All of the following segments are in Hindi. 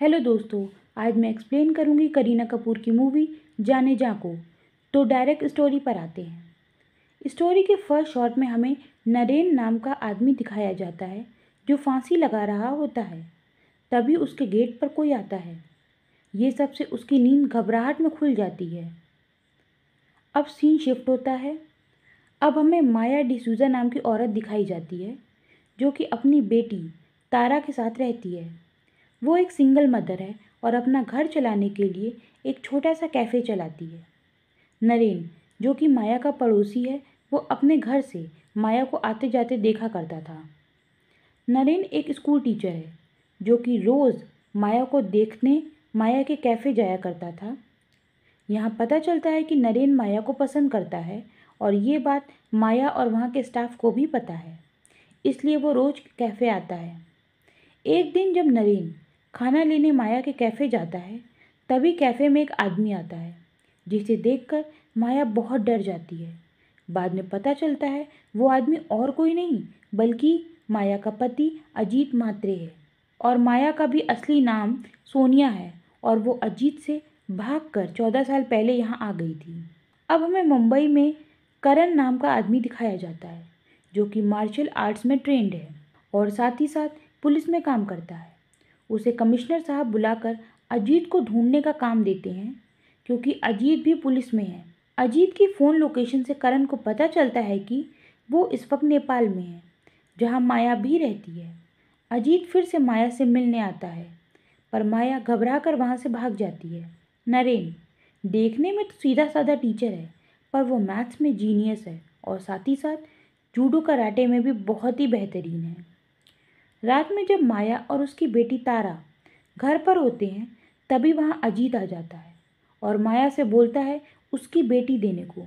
हेलो दोस्तों आज मैं एक्सप्लेन करूंगी करीना कपूर की मूवी जाने जा को तो डायरेक्ट स्टोरी पर आते हैं स्टोरी के फर्स्ट शॉट में हमें नरेन नाम का आदमी दिखाया जाता है जो फांसी लगा रहा होता है तभी उसके गेट पर कोई आता है ये सबसे उसकी नींद घबराहट में खुल जाती है अब सीन शिफ्ट होता है अब हमें माया डिसूजा नाम की औरत दिखाई जाती है जो कि अपनी बेटी तारा के साथ रहती है वो एक सिंगल मदर है और अपना घर चलाने के लिए एक छोटा सा कैफ़े चलाती है नरेन जो कि माया का पड़ोसी है वो अपने घर से माया को आते जाते देखा करता था नरेन एक स्कूल टीचर है जो कि रोज़ माया को देखने माया के कैफ़े जाया करता था यहाँ पता चलता है कि नरेन माया को पसंद करता है और ये बात माया और वहाँ के स्टाफ को भी पता है इसलिए वो रोज़ कैफ़े आता है एक दिन जब नरेन खाना लेने माया के कैफ़े जाता है तभी कैफ़े में एक आदमी आता है जिसे देखकर माया बहुत डर जाती है बाद में पता चलता है वो आदमी और कोई नहीं बल्कि माया का पति अजीत मात्रे है और माया का भी असली नाम सोनिया है और वो अजीत से भाग कर चौदह साल पहले यहाँ आ गई थी अब हमें मुंबई में करण नाम का आदमी दिखाया जाता है जो कि मार्शल आर्ट्स में ट्रेंड है और साथ ही साथ पुलिस में काम करता है उसे कमिश्नर साहब बुलाकर अजीत को ढूंढने का काम देते हैं क्योंकि अजीत भी पुलिस में है अजीत की फ़ोन लोकेशन से करण को पता चलता है कि वो इस वक्त नेपाल में है जहाँ माया भी रहती है अजीत फिर से माया से मिलने आता है पर माया घबरा कर वहाँ से भाग जाती है नरेन देखने में तो सीधा साधा टीचर है पर वो मैथ्स में जीनियस है और साथ ही साथ जूडो कराटे में भी बहुत ही बेहतरीन है रात में जब माया और उसकी बेटी तारा घर पर होते हैं तभी वहाँ अजीत आ जाता है और माया से बोलता है उसकी बेटी देने को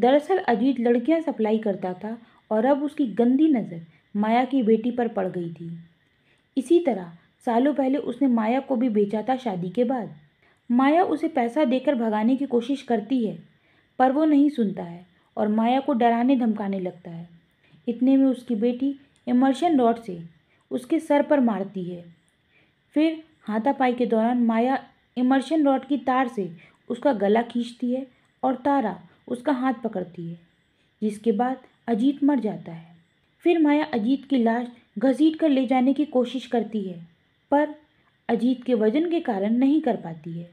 दरअसल अजीत लड़कियाँ सप्लाई करता था और अब उसकी गंदी नज़र माया की बेटी पर पड़ गई थी इसी तरह सालों पहले उसने माया को भी बेचा था शादी के बाद माया उसे पैसा देकर भगाने की कोशिश करती है पर वो नहीं सुनता है और माया को डराने धमकाने लगता है इतने में उसकी बेटी इमर्शन रॉड से उसके सर पर मारती है फिर हाथापाई के दौरान माया इमर्शन रॉड की तार से उसका गला खींचती है और तारा उसका हाथ पकड़ती है जिसके बाद अजीत मर जाता है फिर माया अजीत की लाश घसीट कर ले जाने की कोशिश करती है पर अजीत के वजन के कारण नहीं कर पाती है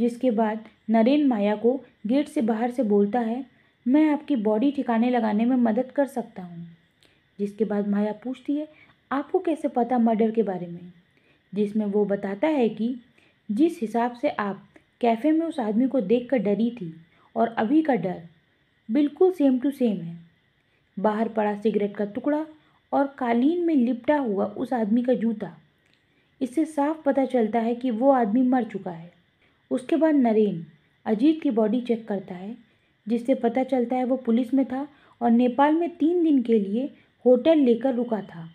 जिसके बाद नरेन माया को गेट से बाहर से बोलता है मैं आपकी बॉडी ठिकाने लगाने में मदद कर सकता हूँ जिसके बाद माया पूछती है आपको कैसे पता मर्डर के बारे में जिसमें वो बताता है कि जिस हिसाब से आप कैफ़े में उस आदमी को देखकर डरी थी और अभी का डर बिल्कुल सेम टू सेम है बाहर पड़ा सिगरेट का टुकड़ा और कालीन में लिपटा हुआ उस आदमी का जूता इससे साफ पता चलता है कि वो आदमी मर चुका है उसके बाद नरेन अजीत की बॉडी चेक करता है जिससे पता चलता है वो पुलिस में था और नेपाल में तीन दिन के लिए होटल लेकर रुका था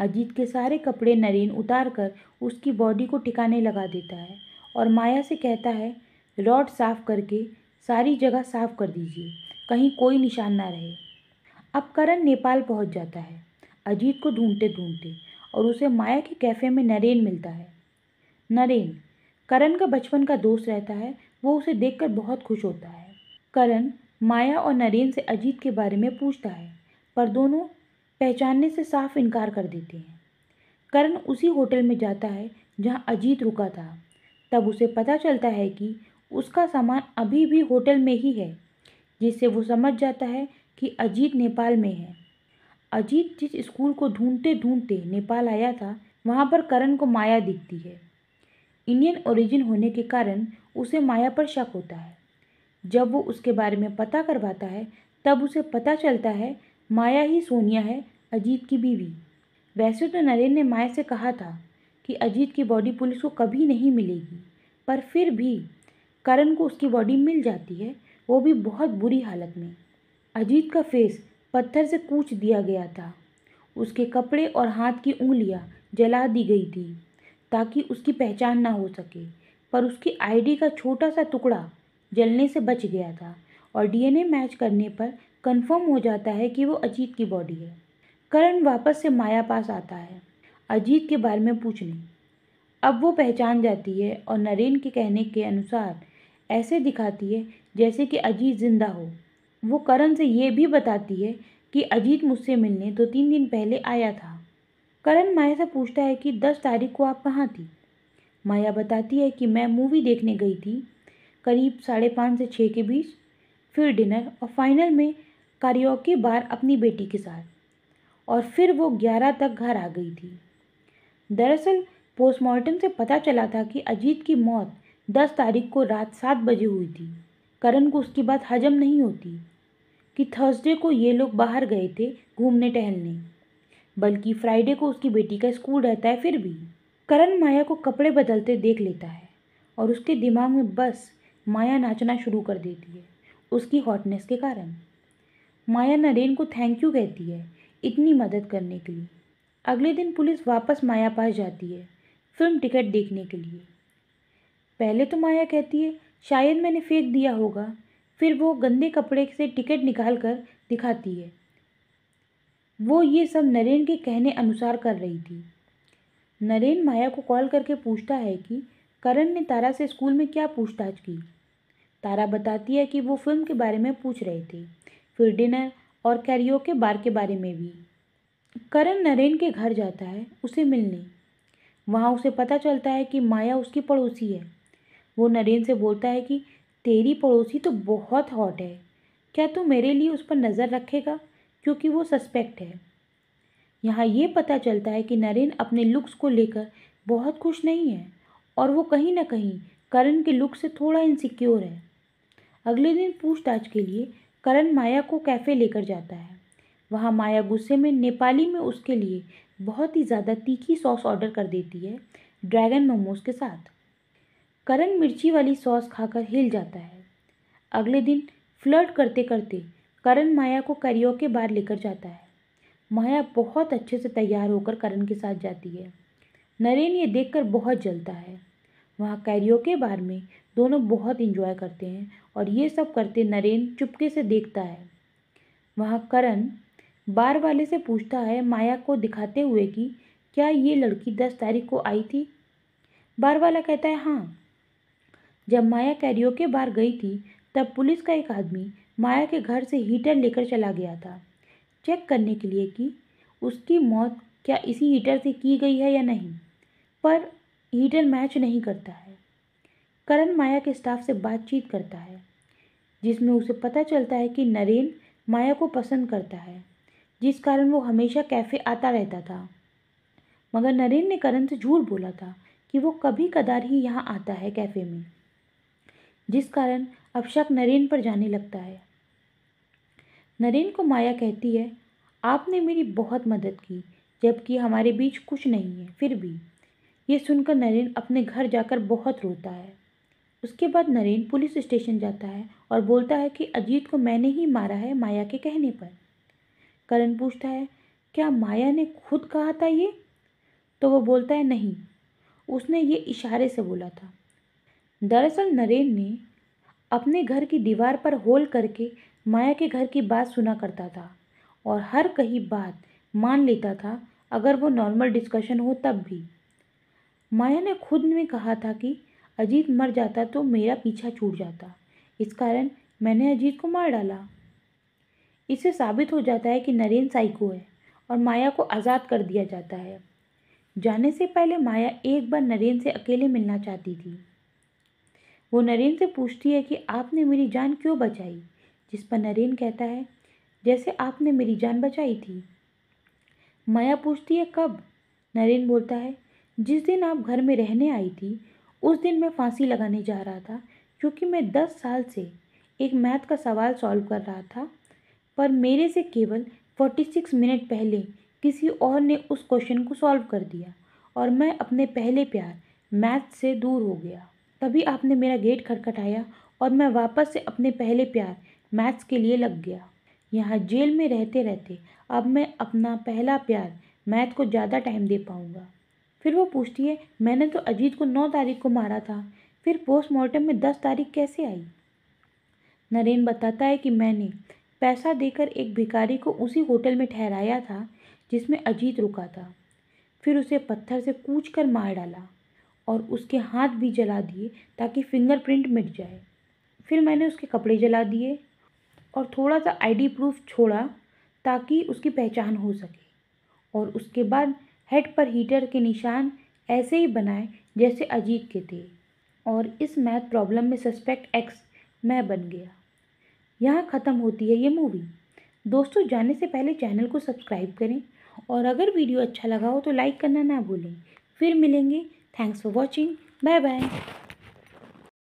अजीत के सारे कपड़े नरेन उतारकर उसकी बॉडी को ठिकाने लगा देता है और माया से कहता है रॉड साफ करके सारी जगह साफ कर दीजिए कहीं कोई निशान ना रहे अब करण नेपाल पहुंच जाता है अजीत को ढूंढते ढूंढते और उसे माया के कैफ़े में नरेन मिलता है नरेन करण का बचपन का दोस्त रहता है वो उसे देखकर बहुत खुश होता है करण माया और नरेन से अजीत के बारे में पूछता है पर दोनों पहचानने से साफ इनकार कर देते हैं करण उसी होटल में जाता है जहाँ अजीत रुका था तब उसे पता चलता है कि उसका सामान अभी भी होटल में ही है जिससे वो समझ जाता है कि अजीत नेपाल में है अजीत जिस स्कूल को ढूंढते ढूंढते नेपाल आया था वहाँ पर करण को माया दिखती है इंडियन ओरिजिन होने के कारण उसे माया पर शक होता है जब वो उसके बारे में पता करवाता है तब उसे पता चलता है माया ही सोनिया है अजीत की बीवी वैसे तो नरेंद्र ने माया से कहा था कि अजीत की बॉडी पुलिस को कभी नहीं मिलेगी पर फिर भी करण को उसकी बॉडी मिल जाती है वो भी बहुत बुरी हालत में अजीत का फेस पत्थर से कूच दिया गया था उसके कपड़े और हाथ की उंगलियां जला दी गई थी ताकि उसकी पहचान ना हो सके पर उसकी आईडी का छोटा सा टुकड़ा जलने से बच गया था और डीएनए मैच करने पर कंफर्म हो जाता है कि वो अजीत की बॉडी है करण वापस से माया पास आता है अजीत के बारे में पूछने अब वो पहचान जाती है और नरेन के कहने के अनुसार ऐसे दिखाती है जैसे कि अजीत ज़िंदा हो वो करण से ये भी बताती है कि अजीत मुझसे मिलने दो तीन दिन पहले आया था करण माया से पूछता है कि दस तारीख को आप कहाँ थी माया बताती है कि मैं मूवी देखने गई थी करीब साढ़े पाँच से छः के बीच फिर डिनर और फाइनल में के बार अपनी बेटी के साथ और फिर वो ग्यारह तक घर आ गई थी दरअसल पोस्टमार्टम से पता चला था कि अजीत की मौत दस तारीख को रात सात बजे हुई थी करण को उसकी बात हजम नहीं होती कि थर्सडे को ये लोग बाहर गए थे घूमने टहलने बल्कि फ्राइडे को उसकी बेटी का स्कूल रहता है फिर भी करण माया को कपड़े बदलते देख लेता है और उसके दिमाग में बस माया नाचना शुरू कर देती है उसकी हॉटनेस के कारण माया नरेन को थैंक यू कहती है इतनी मदद करने के लिए अगले दिन पुलिस वापस माया पास जाती है फिल्म टिकट देखने के लिए पहले तो माया कहती है शायद मैंने फेंक दिया होगा फिर वो गंदे कपड़े से टिकट निकाल कर दिखाती है वो ये सब नरेन के कहने अनुसार कर रही थी नरेन माया को कॉल करके पूछता है कि करण ने तारा से स्कूल में क्या पूछताछ की तारा बताती है कि वो फिल्म के बारे में पूछ रहे थे फिर डिनर और कैरियो के बार के बारे में भी करण नरेन के घर जाता है उसे मिलने वहाँ उसे पता चलता है कि माया उसकी पड़ोसी है वो नरेन से बोलता है कि तेरी पड़ोसी तो बहुत हॉट है क्या तू मेरे लिए उस पर नज़र रखेगा क्योंकि वो सस्पेक्ट है यहाँ ये पता चलता है कि नरेन अपने लुक्स को लेकर बहुत खुश नहीं है और वो कहीं ना कहीं करण के लुक से थोड़ा इनसिक्योर है अगले दिन पूछताछ के लिए करण माया को कैफ़े लेकर जाता है वहाँ माया गुस्से में नेपाली में उसके लिए बहुत ही ज़्यादा तीखी सॉस ऑर्डर कर देती है ड्रैगन मोमोज के साथ करण मिर्ची वाली सॉस खाकर हिल जाता है अगले दिन फ्लर्ट करते करते करण माया को करियो के बार लेकर जाता है माया बहुत अच्छे से तैयार होकर करण के साथ जाती है नरेन ये देखकर बहुत जलता है वहाँ कैरियो के बार में दोनों बहुत इंजॉय करते हैं और ये सब करते नरेन चुपके से देखता है वहाँ करण बार वाले से पूछता है माया को दिखाते हुए कि क्या ये लड़की दस तारीख को आई थी बार वाला कहता है हाँ जब माया कैरियो के बार गई थी तब पुलिस का एक आदमी माया के घर से हीटर लेकर चला गया था चेक करने के लिए कि उसकी मौत क्या इसी हीटर से की गई है या नहीं पर हीटर मैच नहीं करता है करण माया के स्टाफ से बातचीत करता है जिसमें उसे पता चलता है कि नरेन माया को पसंद करता है जिस कारण वो हमेशा कैफ़े आता रहता था मगर नरेन ने करण से झूठ बोला था कि वो कभी कदार ही यहाँ आता है कैफ़े में जिस कारण अब शक नरेन पर जाने लगता है नरेन को माया कहती है आपने मेरी बहुत मदद की जबकि हमारे बीच कुछ नहीं है फिर भी ये सुनकर नरेन अपने घर जाकर बहुत रोता है उसके बाद नरेन पुलिस स्टेशन जाता है और बोलता है कि अजीत को मैंने ही मारा है माया के कहने पर करण पूछता है क्या माया ने खुद कहा था ये तो वो बोलता है नहीं उसने ये इशारे से बोला था दरअसल नरेन ने अपने घर की दीवार पर होल करके माया के घर की बात सुना करता था और हर कही बात मान लेता था अगर वो नॉर्मल डिस्कशन हो तब भी माया ने खुद में कहा था कि अजीत मर जाता तो मेरा पीछा छूट जाता इस कारण मैंने अजीत को मार डाला इससे साबित हो जाता है कि नरेंद्र साइको है और माया को आज़ाद कर दिया जाता है जाने से पहले माया एक बार नरेंद्र से अकेले मिलना चाहती थी वो नरेंद्र से पूछती है कि आपने मेरी जान क्यों बचाई जिस पर नरेंद्र कहता है जैसे आपने मेरी जान बचाई थी माया पूछती है कब नरेंद्र बोलता है जिस दिन आप घर में रहने आई थी उस दिन मैं फांसी लगाने जा रहा था क्योंकि मैं दस साल से एक मैथ का सवाल सॉल्व कर रहा था पर मेरे से केवल फोर्टी सिक्स मिनट पहले किसी और ने उस क्वेश्चन को सॉल्व कर दिया और मैं अपने पहले प्यार मैथ से दूर हो गया तभी आपने मेरा गेट खटखटाया और मैं वापस से अपने पहले प्यार मैथ्स के लिए लग गया यहाँ जेल में रहते रहते अब मैं अपना पहला प्यार मैथ को ज़्यादा टाइम दे पाऊँगा फिर वो पूछती है मैंने तो अजीत को नौ तारीख को मारा था फिर पोस्टमार्टम में दस तारीख कैसे आई नरेन बताता है कि मैंने पैसा देकर एक भिकारी को उसी होटल में ठहराया था जिसमें अजीत रुका था फिर उसे पत्थर से कूच कर मार डाला और उसके हाथ भी जला दिए ताकि फिंगरप्रिंट मिट जाए फिर मैंने उसके कपड़े जला दिए और थोड़ा सा आईडी प्रूफ छोड़ा ताकि उसकी पहचान हो सके और उसके बाद हेड पर हीटर के निशान ऐसे ही बनाए जैसे अजीत के थे और इस मैथ प्रॉब्लम में सस्पेक्ट एक्स मैं बन गया यहाँ ख़त्म होती है ये मूवी दोस्तों जाने से पहले चैनल को सब्सक्राइब करें और अगर वीडियो अच्छा लगा हो तो लाइक करना ना भूलें फिर मिलेंगे thanks for watching bye bye